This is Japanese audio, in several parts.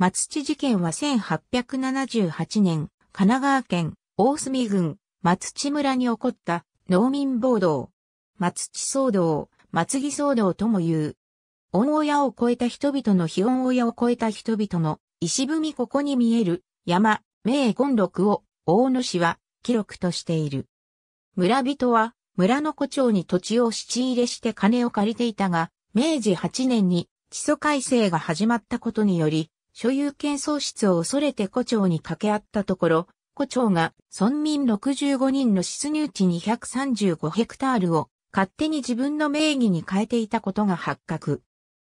松地事件は1878年、神奈川県大隅郡松地村に起こった農民暴動。松地騒動、松木騒動とも言う。恩親を超えた人々の非恩親を超えた人々の石踏みここに見える山、名言録を大野市は記録としている。村人は村の古町に土地を質入れして金を借りていたが、明治8年に基礎改正が始まったことにより、所有権喪失を恐れて胡蝶に掛け合ったところ、胡蝶が村民65人の出入地235ヘクタールを勝手に自分の名義に変えていたことが発覚。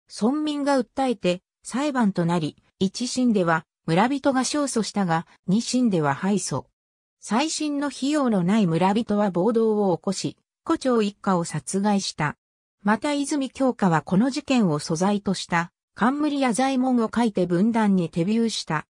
村民が訴えて裁判となり、一審では村人が勝訴したが、二審では敗訴。最新の費用のない村人は暴動を起こし、胡蝶一家を殺害した。また泉京花はこの事件を素材とした冠や左衛門を書いて文壇にデビューした。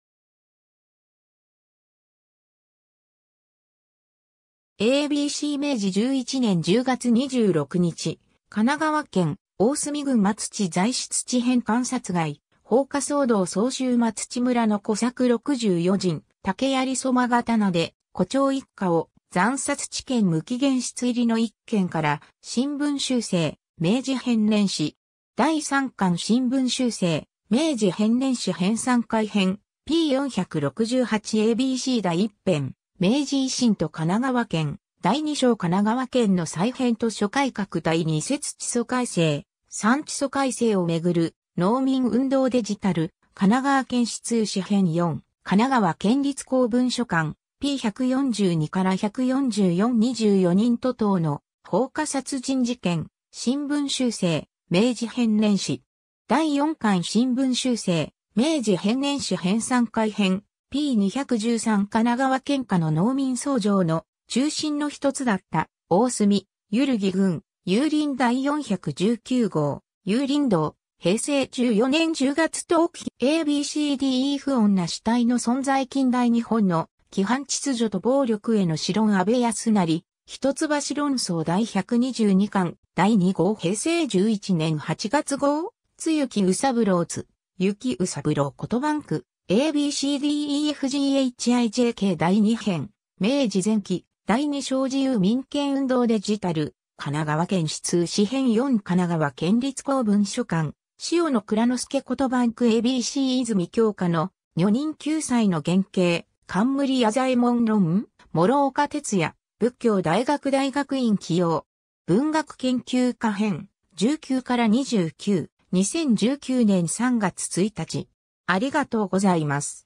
ABC 明治11年10月26日、神奈川県大隅郡松地在室地編観察街、放火騒動総集松地村の小作64人、竹槍た刀で、誇張一家を残殺地権無期限室入りの一件から、新聞修正、明治編年史、第3巻新聞修正、明治編年史編3回編、P468ABC 第1編、明治維新と神奈川県、第2章神奈川県の再編と諸改革第2節基礎改正、3基礎改正をめぐる、農民運動デジタル、神奈川県市通史編4、神奈川県立公文書館、P142 から14424人と等の放火殺人事件、新聞修正、明治編年史。第4回新聞修正、明治編年史編3回編、P213 神奈川県下の農民総造の中心の一つだった、大隅、ゆるぎ郡、有林第419号、有林道、平成14年10月冬季 ABCDE 不穏な主体の存在近代日本の規範秩序と暴力への論安倍康成、一橋論争第122巻、第2号平成11年8月号、つゆきうさぶろうつ、ゆきうさぶろうことバンク、ABCDEFGHIJK 第2編、明治前期、第2小自由民権運動デジタル、神奈川県市通紙編4神奈川県立公文書館、塩野倉之助ことバンク ABC 泉教科の、女人救済の原型、冠屋左衛門論、諸岡哲也、仏教大学大学院起用、文学研究科編、19から29、2019年3月1日。ありがとうございます。